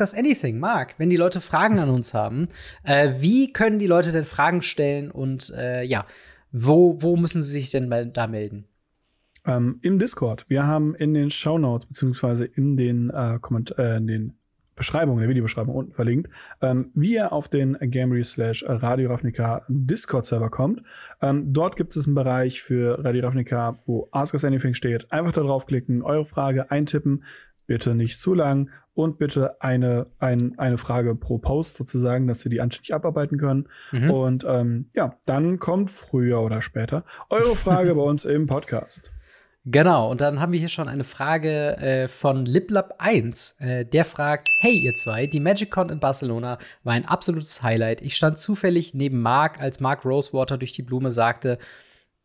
Ask Us Anything, Marc, wenn die Leute Fragen an uns haben, äh, wie können die Leute denn Fragen stellen und äh, ja, wo, wo müssen sie sich denn da melden? Ähm, Im Discord. Wir haben in den Show Notes beziehungsweise in den, äh, Komment äh, in den Beschreibung, der Videobeschreibung unten verlinkt, ähm, wie ihr auf den Gamery slash Radio Ravnica Discord-Server kommt. Ähm, dort gibt es einen Bereich für Radio Ravnica, wo Ask Us Anything steht. Einfach da draufklicken, eure Frage eintippen bitte nicht zu lang und bitte eine, ein, eine Frage pro Post sozusagen, dass wir die anständig abarbeiten können. Mhm. Und ähm, ja, dann kommt früher oder später eure Frage bei uns im Podcast. Genau, und dann haben wir hier schon eine Frage äh, von liplab 1 Äh, der fragt: Hey, ihr zwei, die MagicCon in Barcelona war ein absolutes Highlight. Ich stand zufällig neben Mark, als Mark Rosewater durch die Blume sagte,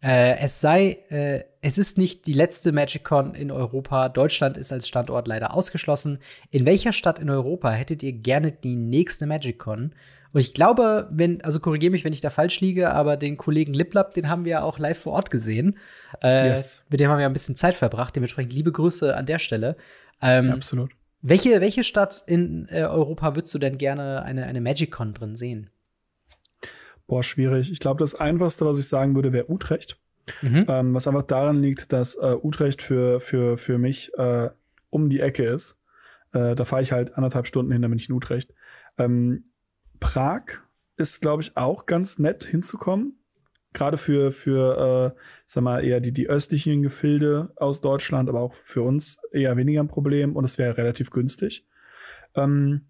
äh, es sei, äh, es ist nicht die letzte MagicCon in Europa. Deutschland ist als Standort leider ausgeschlossen. In welcher Stadt in Europa hättet ihr gerne die nächste MagicCon? Und ich glaube, wenn, also korrigiere mich, wenn ich da falsch liege, aber den Kollegen Liplap, den haben wir auch live vor Ort gesehen. Äh, yes. Mit dem haben wir ein bisschen Zeit verbracht. Dementsprechend liebe Grüße an der Stelle. Ähm, ja, absolut. Welche, welche Stadt in äh, Europa würdest du denn gerne eine, eine MagicCon drin sehen? Boah, schwierig. Ich glaube, das Einfachste, was ich sagen würde, wäre Utrecht. Mhm. Ähm, was einfach daran liegt, dass äh, Utrecht für, für, für mich äh, um die Ecke ist. Äh, da fahre ich halt anderthalb Stunden hin, dann bin ich in Utrecht. Ähm, Prag ist, glaube ich, auch ganz nett hinzukommen. Gerade für, für äh, sag mal, eher die, die östlichen Gefilde aus Deutschland, aber auch für uns eher weniger ein Problem und es wäre relativ günstig. Ähm,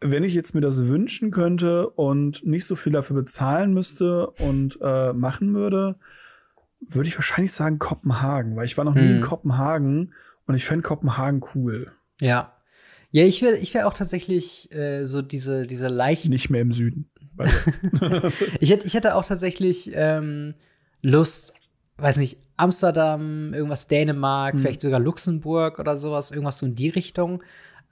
wenn ich jetzt mir das wünschen könnte und nicht so viel dafür bezahlen müsste und äh, machen würde, würde ich wahrscheinlich sagen Kopenhagen, weil ich war noch nie in hm. Kopenhagen und ich fände Kopenhagen cool. Ja. Ja, ich wäre ich wär auch tatsächlich äh, so diese, diese leicht. Nicht mehr im Süden. ich, hätte, ich hätte auch tatsächlich ähm, Lust, weiß nicht, Amsterdam, irgendwas Dänemark, hm. vielleicht sogar Luxemburg oder sowas, irgendwas so in die Richtung.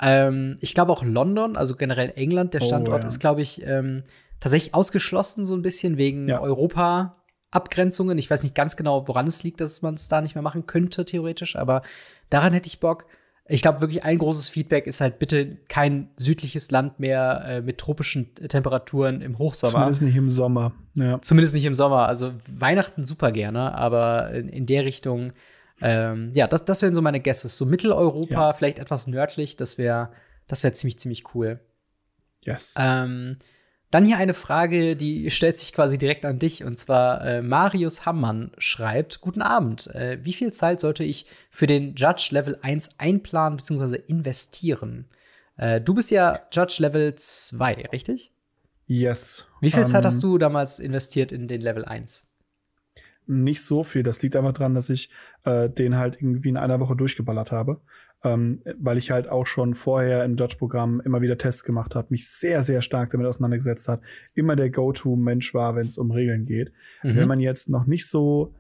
Ähm, ich glaube auch London, also generell England, der oh, Standort oh, ja. ist, glaube ich, ähm, tatsächlich ausgeschlossen so ein bisschen wegen ja. Europa. Abgrenzungen. Ich weiß nicht ganz genau, woran es liegt, dass man es da nicht mehr machen könnte, theoretisch, aber daran hätte ich Bock. Ich glaube wirklich, ein großes Feedback ist halt bitte kein südliches Land mehr äh, mit tropischen Temperaturen im Hochsommer. Zumindest nicht im Sommer. Ja. Zumindest nicht im Sommer. Also Weihnachten super gerne, aber in, in der Richtung ähm, ja, das, das wären so meine Guesses. So Mitteleuropa, ja. vielleicht etwas nördlich, das wäre das wär ziemlich, ziemlich cool. Yes. Ähm, dann hier eine Frage, die stellt sich quasi direkt an dich. Und zwar äh, Marius Hammann schreibt, Guten Abend, äh, wie viel Zeit sollte ich für den Judge Level 1 einplanen bzw. investieren? Äh, du bist ja Judge Level 2, richtig? Yes. Wie viel Zeit ähm, hast du damals investiert in den Level 1? nicht so viel. Das liegt einfach daran, dass ich äh, den halt irgendwie in einer Woche durchgeballert habe. Ähm, weil ich halt auch schon vorher im Judge-Programm immer wieder Tests gemacht habe, mich sehr, sehr stark damit auseinandergesetzt hat, immer der Go-To-Mensch war, wenn es um Regeln geht. Mhm. Wenn man jetzt noch nicht so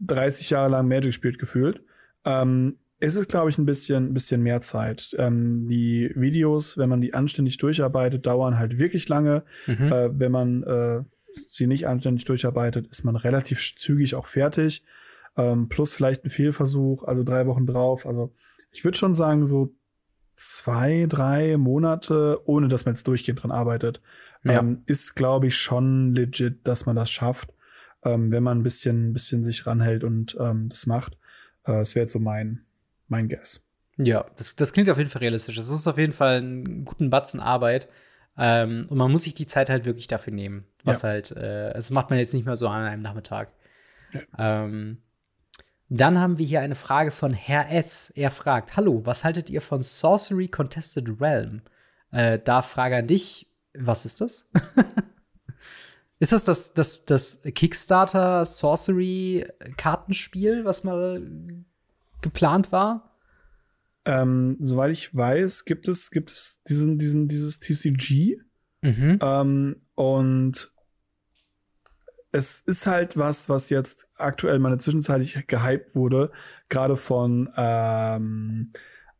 30 Jahre lang Magic spielt, gefühlt, ähm, ist es, glaube ich, ein bisschen, bisschen mehr Zeit. Ähm, die Videos, wenn man die anständig durcharbeitet, dauern halt wirklich lange. Mhm. Äh, wenn man äh, sie nicht anständig durcharbeitet, ist man relativ zügig auch fertig. Ähm, plus vielleicht ein Fehlversuch, also drei Wochen drauf. Also ich würde schon sagen, so zwei, drei Monate, ohne dass man jetzt durchgehend dran arbeitet, ja. ähm, ist, glaube ich, schon legit, dass man das schafft, ähm, wenn man ein bisschen, bisschen sich ranhält und ähm, das macht. Äh, das wäre jetzt so mein, mein Guess. Ja, das, das klingt auf jeden Fall realistisch. Das ist auf jeden Fall einen guten Batzen Arbeit ähm, und man muss sich die Zeit halt wirklich dafür nehmen. Was ja. halt, äh, das macht man jetzt nicht mehr so an einem Nachmittag. Ja. Ähm, dann haben wir hier eine Frage von Herr S. Er fragt: Hallo, was haltet ihr von Sorcery Contested Realm? Äh, da Frage an dich: Was ist das? ist das das, das, das Kickstarter Sorcery Kartenspiel, was mal geplant war? Ähm, soweit ich weiß, gibt es, gibt es diesen, diesen, dieses TCG. Mhm. Ähm, und es ist halt was, was jetzt aktuell mal zwischenzeitlich gehypt wurde, gerade von ähm,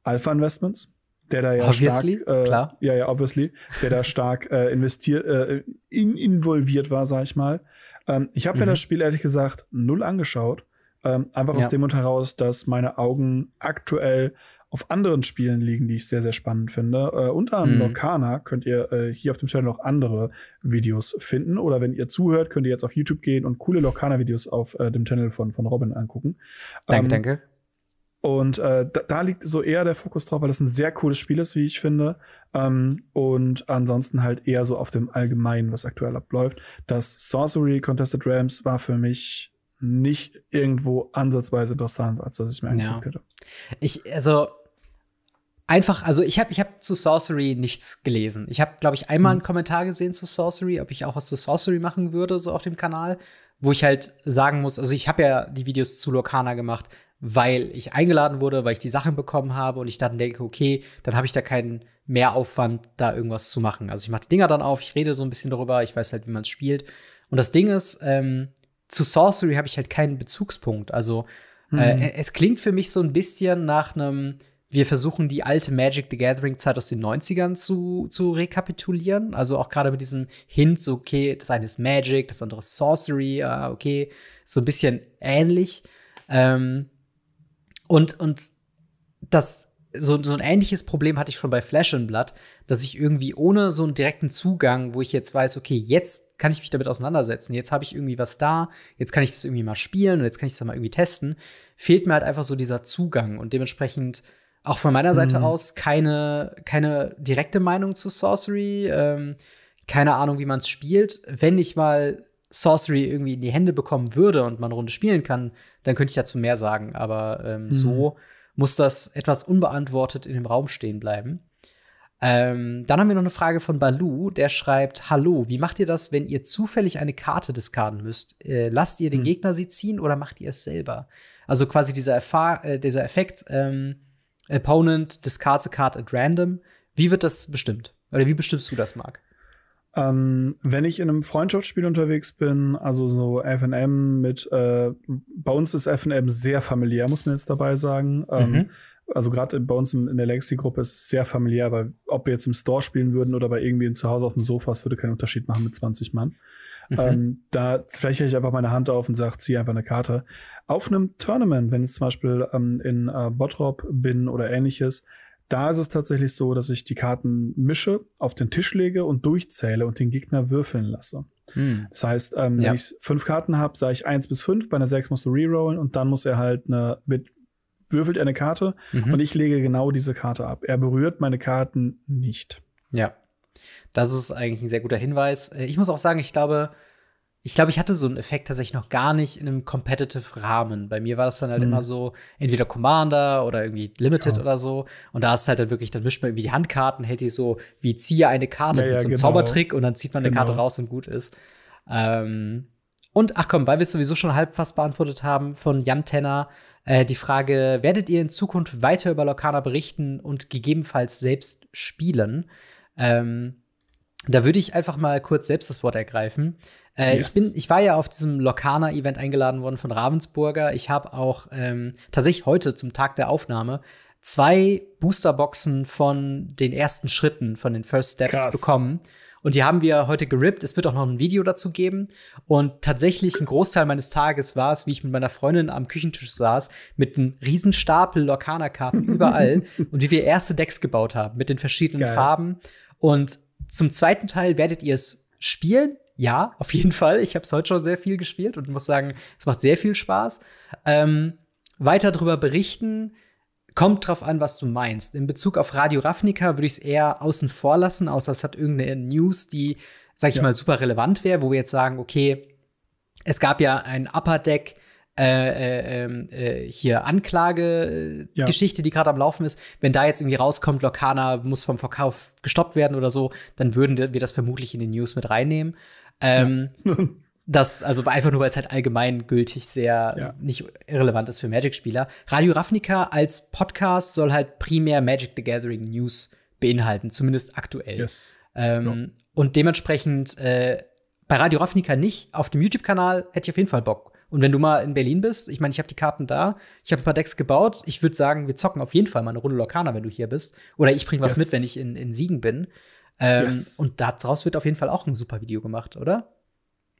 Alpha Investments, der da ja obviously, stark, äh, klar. ja ja obviously, der da stark äh, investiert, äh, in, involviert war, sag ich mal. Ähm, ich habe mhm. mir das Spiel ehrlich gesagt null angeschaut, ähm, einfach ja. aus dem und heraus, dass meine Augen aktuell auf anderen Spielen liegen, die ich sehr, sehr spannend finde. Äh, unter anderem mhm. Lokana könnt ihr äh, hier auf dem Channel noch andere Videos finden. Oder wenn ihr zuhört, könnt ihr jetzt auf YouTube gehen und coole Lokana-Videos auf äh, dem Channel von, von Robin angucken. Danke, ähm, danke. Und äh, da, da, liegt so eher der Fokus drauf, weil das ein sehr cooles Spiel ist, wie ich finde. Ähm, und ansonsten halt eher so auf dem Allgemeinen, was aktuell abläuft. Das Sorcery Contested Rams war für mich nicht irgendwo ansatzweise interessant, als dass ich mir angeguckt ja. hätte. Ich, also einfach, also ich habe ich hab zu Sorcery nichts gelesen. Ich habe, glaube ich, einmal mhm. einen Kommentar gesehen zu Sorcery, ob ich auch was zu Sorcery machen würde, so auf dem Kanal, wo ich halt sagen muss, also ich habe ja die Videos zu Lokana gemacht, weil ich eingeladen wurde, weil ich die Sachen bekommen habe und ich dann denke, okay, dann habe ich da keinen Mehraufwand, da irgendwas zu machen. Also ich mache die Dinger dann auf, ich rede so ein bisschen darüber, ich weiß halt, wie man es spielt. Und das Ding ist, ähm, zu Sorcery habe ich halt keinen Bezugspunkt. Also äh, mhm. äh, es klingt für mich so ein bisschen nach einem wir versuchen die alte Magic the Gathering Zeit aus den 90ern zu, zu rekapitulieren. Also auch gerade mit diesem Hint, okay, das eine ist Magic, das andere ist Sorcery, uh, okay, so ein bisschen ähnlich. Ähm, und, und das, so, so ein ähnliches Problem hatte ich schon bei Flash and Blood, dass ich irgendwie ohne so einen direkten Zugang, wo ich jetzt weiß, okay, jetzt kann ich mich damit auseinandersetzen, jetzt habe ich irgendwie was da, jetzt kann ich das irgendwie mal spielen und jetzt kann ich das mal irgendwie testen, fehlt mir halt einfach so dieser Zugang und dementsprechend auch von meiner Seite mhm. aus keine, keine direkte Meinung zu Sorcery. Ähm, keine Ahnung, wie man es spielt. Wenn ich mal Sorcery irgendwie in die Hände bekommen würde und man eine Runde spielen kann, dann könnte ich dazu mehr sagen. Aber ähm, mhm. so muss das etwas unbeantwortet in dem Raum stehen bleiben. Ähm, dann haben wir noch eine Frage von Balu, der schreibt: Hallo, wie macht ihr das, wenn ihr zufällig eine Karte diskarden müsst? Äh, lasst ihr den mhm. Gegner sie ziehen oder macht ihr es selber? Also quasi dieser, Erfa äh, dieser Effekt, ähm, Opponent discards a card at random. Wie wird das bestimmt? Oder wie bestimmst du das, Marc? Ähm, wenn ich in einem Freundschaftsspiel unterwegs bin, also so FNM mit, äh, bei uns ist FNM sehr familiär, muss man jetzt dabei sagen. Ähm, mhm. Also gerade bei uns in der Legacy-Gruppe ist es sehr familiär, weil ob wir jetzt im Store spielen würden oder bei irgendwem zu Hause auf dem Sofa, es würde keinen Unterschied machen mit 20 Mann. Mhm. Ähm, da fläche ich einfach meine Hand auf und sage, ziehe einfach eine Karte. Auf einem Tournament, wenn ich zum Beispiel ähm, in äh, Bottrop bin oder ähnliches, da ist es tatsächlich so, dass ich die Karten mische, auf den Tisch lege und durchzähle und den Gegner würfeln lasse. Hm. Das heißt, ähm, ja. wenn ich fünf Karten habe, sage ich eins bis fünf, bei einer sechs musst du rerollen und dann muss er halt eine, würfelt er eine Karte mhm. und ich lege genau diese Karte ab. Er berührt meine Karten nicht. Ja. Das ist eigentlich ein sehr guter Hinweis. Äh, ich muss auch sagen, ich glaube, ich glaube, ich hatte so einen Effekt tatsächlich noch gar nicht in einem competitive Rahmen. Bei mir war das dann halt mhm. immer so, entweder Commander oder irgendwie Limited ja. Genau. oder so. Und da ist halt dann wirklich, dann mischt man irgendwie die Handkarten, hält die so, wie ziehe eine Karte ja, mit so einem genau. Zaubertrick und dann zieht man eine genau. Karte raus und gut ist. Ähm, und ach komm, weil wir es sowieso schon halb fast beantwortet haben von Jan Tenner, äh, die Frage, werdet ihr in Zukunft weiter über Lokana berichten und gegebenenfalls selbst spielen? Ähm, da würde ich einfach mal kurz selbst das Wort ergreifen. Äh, yes. ich, bin, ich war ja auf diesem Lokana-Event eingeladen worden von Ravensburger. Ich habe auch ähm, tatsächlich heute zum Tag der Aufnahme zwei Boosterboxen von den ersten Schritten, von den First Steps Krass. bekommen. Und die haben wir heute gerippt. Es wird auch noch ein Video dazu geben. Und tatsächlich ein Großteil meines Tages war es, wie ich mit meiner Freundin am Küchentisch saß, mit einem riesen Stapel Lokana-Karten überall und wie wir erste Decks gebaut haben mit den verschiedenen Geil. Farben. Und zum zweiten Teil werdet ihr es spielen. Ja, auf jeden Fall. Ich habe es heute schon sehr viel gespielt und muss sagen, es macht sehr viel Spaß. Ähm, weiter darüber berichten. Kommt drauf an, was du meinst. In Bezug auf Radio Ravnica würde ich es eher außen vor lassen, außer es hat irgendeine News, die, sag ich ja. mal, super relevant wäre, wo wir jetzt sagen, okay, es gab ja ein Upper Deck, äh, äh, ähm, äh hier Anklagegeschichte, ja. die gerade am Laufen ist, wenn da jetzt irgendwie rauskommt, Lokana muss vom Verkauf gestoppt werden oder so, dann würden wir das vermutlich in den News mit reinnehmen. Ähm, ja. das, also einfach nur, weil es halt allgemein gültig sehr ja. nicht irrelevant ist für Magic-Spieler. Radio Ravnica als Podcast soll halt primär Magic the Gathering News beinhalten, zumindest aktuell. Yes. Ähm, und dementsprechend äh, bei Radio Ravnica nicht, auf dem YouTube-Kanal hätte ich auf jeden Fall Bock und wenn du mal in Berlin bist, ich meine, ich habe die Karten da, ich habe ein paar Decks gebaut. Ich würde sagen, wir zocken auf jeden Fall mal eine Runde Lokana, wenn du hier bist. Oder ich bringe was yes. mit, wenn ich in, in Siegen bin. Ähm, yes. Und daraus wird auf jeden Fall auch ein super Video gemacht, oder?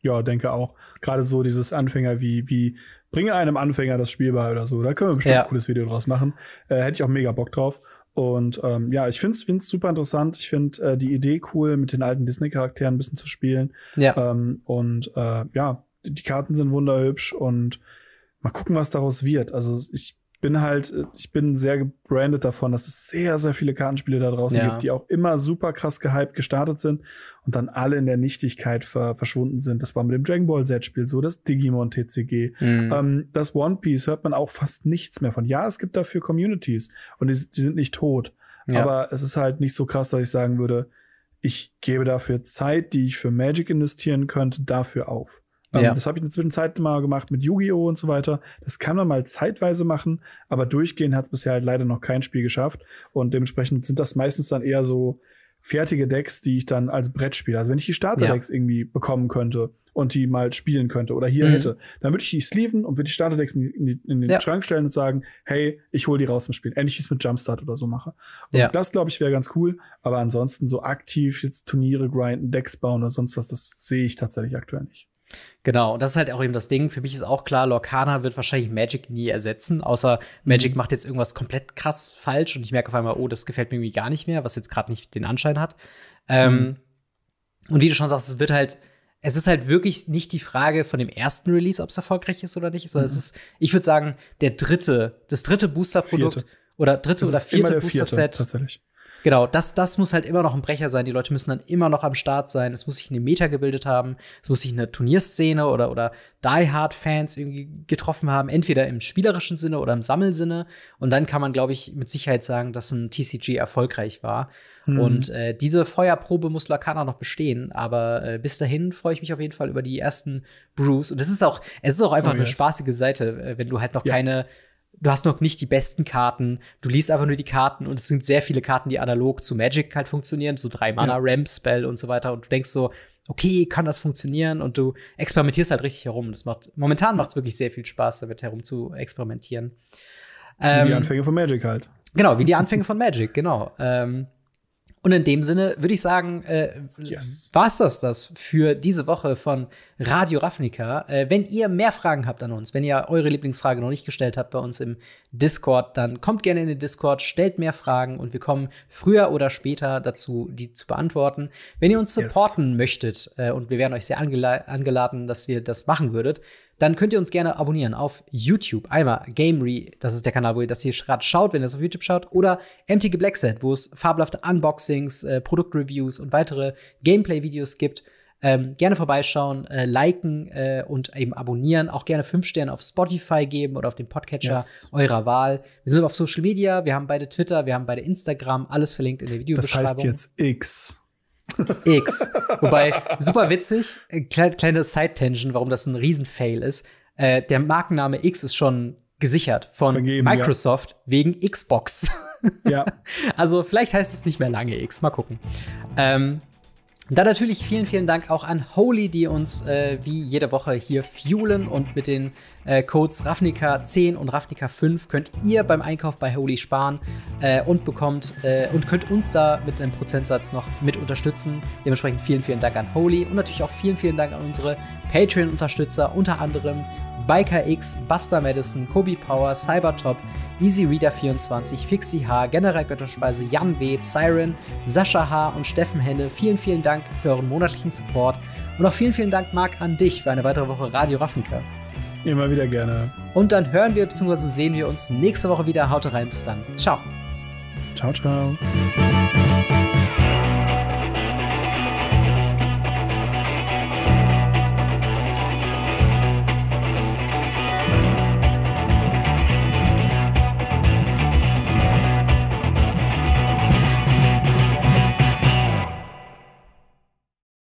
Ja, denke auch. Gerade so dieses Anfänger wie, wie bringe einem Anfänger das Spiel bei oder so. Da können wir bestimmt ja. ein cooles Video draus machen. Äh, hätte ich auch mega Bock drauf. Und ähm, ja, ich finde es super interessant. Ich finde äh, die Idee cool, mit den alten Disney-Charakteren ein bisschen zu spielen. Ja. Ähm, und äh, ja, die Karten sind wunderhübsch und mal gucken, was daraus wird. Also ich bin halt, ich bin sehr gebrandet davon, dass es sehr, sehr viele Kartenspiele da draußen ja. gibt, die auch immer super krass gehypt gestartet sind und dann alle in der Nichtigkeit ver verschwunden sind. Das war mit dem Dragon Ball Z-Spiel so, das Digimon TCG, mhm. ähm, das One Piece hört man auch fast nichts mehr von. Ja, es gibt dafür Communities und die, die sind nicht tot. Ja. Aber es ist halt nicht so krass, dass ich sagen würde, ich gebe dafür Zeit, die ich für Magic investieren könnte, dafür auf. Ähm, ja. Das habe ich in der Zwischenzeit mal gemacht mit Yu-Gi-Oh! und so weiter. Das kann man mal zeitweise machen, aber durchgehen hat es bisher halt leider noch kein Spiel geschafft. Und dementsprechend sind das meistens dann eher so fertige Decks, die ich dann als Brett spiele. Also wenn ich die Starter-Decks ja. irgendwie bekommen könnte und die mal spielen könnte oder hier mhm. hätte, dann würde ich die sleeven und würde die Starter-Decks in, in, in, den ja. Schrank stellen und sagen, hey, ich hole die raus zum Spielen. Endlich wie ich es mit Jumpstart oder so mache. Und ja. das, glaube ich, wäre ganz cool. Aber ansonsten so aktiv jetzt Turniere grinden, Decks bauen oder sonst was, das sehe ich tatsächlich aktuell nicht. Genau, und das ist halt auch eben das Ding. Für mich ist auch klar, Lorcana wird wahrscheinlich Magic nie ersetzen, außer mhm. Magic mhm. macht jetzt irgendwas komplett krass falsch und ich merke auf einmal, oh, das gefällt mir irgendwie gar nicht mehr, was jetzt gerade nicht den Anschein hat. Ähm, mhm. Und wie du schon sagst, es wird halt, es ist halt wirklich nicht die Frage von dem ersten Release, ob es erfolgreich ist oder nicht, sondern mhm. es ist, ich würde sagen, der dritte, das dritte Booster-Produkt oder dritte oder vierte, vierte Booster-Set. Tatsächlich Genau, das, das muss halt immer noch ein Brecher sein. Die Leute müssen dann immer noch am Start sein. Es muss sich eine Meta gebildet haben. Es muss sich eine Turnierszene oder, oder Die Hard-Fans irgendwie getroffen haben. Entweder im spielerischen Sinne oder im Sammelsinne. Und dann kann man, glaube ich, mit Sicherheit sagen, dass ein TCG erfolgreich war. Mhm. Und äh, diese Feuerprobe muss Lakana noch bestehen. Aber äh, bis dahin freue ich mich auf jeden Fall über die ersten Brews. Und es ist auch, es ist auch einfach oh, yes. eine spaßige Seite, äh, wenn du halt noch ja. keine du hast noch nicht die besten Karten, du liest einfach nur die Karten und es sind sehr viele Karten, die analog zu Magic halt funktionieren, so drei Mana, ja. Ramp, Spell und so weiter und du denkst so, okay, kann das funktionieren und du experimentierst halt richtig herum. Das macht, momentan macht es wirklich sehr viel Spaß, damit herum zu experimentieren. Wie ähm, die Anfänge von Magic halt. Genau, wie die Anfänge von Magic, genau. Ähm, und in dem Sinne würde ich sagen, äh, yes. war das, das für diese Woche von Radio Ravnica. Äh, wenn ihr mehr Fragen habt an uns, wenn ihr eure Lieblingsfrage noch nicht gestellt habt bei uns im Discord, dann kommt gerne in den Discord, stellt mehr Fragen und wir kommen früher oder später dazu, die zu beantworten. Wenn ihr uns supporten yes. möchtet, äh, und wir wären euch sehr angela angeladen, dass wir das machen würdet, dann könnt ihr uns gerne abonnieren auf YouTube. Einmal Gamery, das ist der Kanal, wo ihr das hier gerade schaut, wenn ihr es auf YouTube schaut, oder MTG Blackset, wo es fabelhafte Unboxings, äh, Produktreviews und weitere Gameplay-Videos gibt. Ähm, gerne vorbeischauen, äh, liken äh, und eben abonnieren. Auch gerne 5 Sterne auf Spotify geben oder auf dem Podcatcher yes. eurer Wahl. Wir sind auf Social Media, wir haben beide Twitter, wir haben beide Instagram, alles verlinkt in der Videobeschreibung. Das heißt jetzt X. X. Wobei, super witzig, äh, kleine, kleine Side-Tension, warum das ein Riesen-Fail ist. Äh, der Markenname X ist schon gesichert von Vergeben, Microsoft ja. wegen Xbox. ja. Also vielleicht heißt es nicht mehr lange X, mal gucken. Ähm, dann natürlich vielen, vielen Dank auch an Holy, die uns äh, wie jede Woche hier fuelen und mit den äh, Codes Ravnica 10 und Ravnica 5 könnt ihr beim Einkauf bei Holy sparen äh, und bekommt äh, und könnt uns da mit einem Prozentsatz noch mit unterstützen. Dementsprechend vielen, vielen Dank an Holy und natürlich auch vielen, vielen Dank an unsere Patreon-Unterstützer, unter anderem Biker X, Buster Madison, Kobe Power, Cybertop, EasyReader24, Fixie H, General Götterspeise, Jan Web, Siren, Sascha H. und Steffen Henne, vielen, vielen Dank für euren monatlichen Support und auch vielen, vielen Dank, Marc, an dich für eine weitere Woche Radio Raffnicker. Immer wieder gerne. Und dann hören wir bzw. sehen wir uns nächste Woche wieder. Haut rein, bis dann. Ciao. Ciao, ciao.